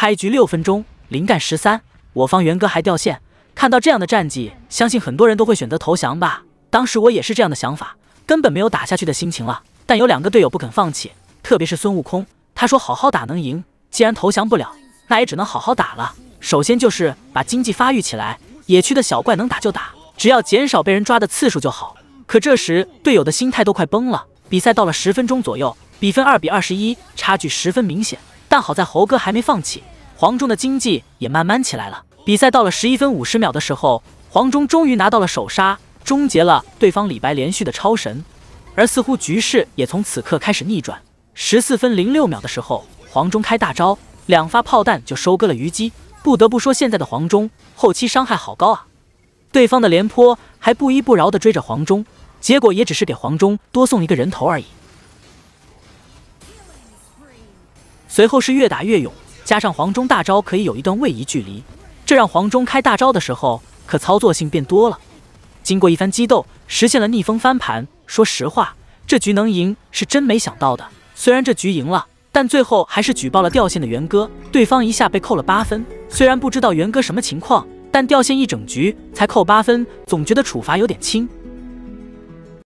开局六分钟零干十三，我方元歌还掉线。看到这样的战绩，相信很多人都会选择投降吧。当时我也是这样的想法，根本没有打下去的心情了。但有两个队友不肯放弃，特别是孙悟空，他说好好打能赢。既然投降不了，那也只能好好打了。首先就是把经济发育起来，野区的小怪能打就打，只要减少被人抓的次数就好。可这时队友的心态都快崩了。比赛到了十分钟左右，比分二比二十一，差距十分明显。但好在猴哥还没放弃，黄忠的经济也慢慢起来了。比赛到了十一分五十秒的时候，黄忠终于拿到了首杀，终结了对方李白连续的超神。而似乎局势也从此刻开始逆转。十四分零六秒的时候，黄忠开大招，两发炮弹就收割了虞姬。不得不说，现在的黄忠后期伤害好高啊！对方的廉颇还不依不饶地追着黄忠，结果也只是给黄忠多送一个人头而已。随后是越打越勇，加上黄忠大招可以有一段位移距离，这让黄忠开大招的时候可操作性变多了。经过一番激斗，实现了逆风翻盘。说实话，这局能赢是真没想到的。虽然这局赢了，但最后还是举报了掉线的元歌，对方一下被扣了八分。虽然不知道元歌什么情况，但掉线一整局才扣八分，总觉得处罚有点轻。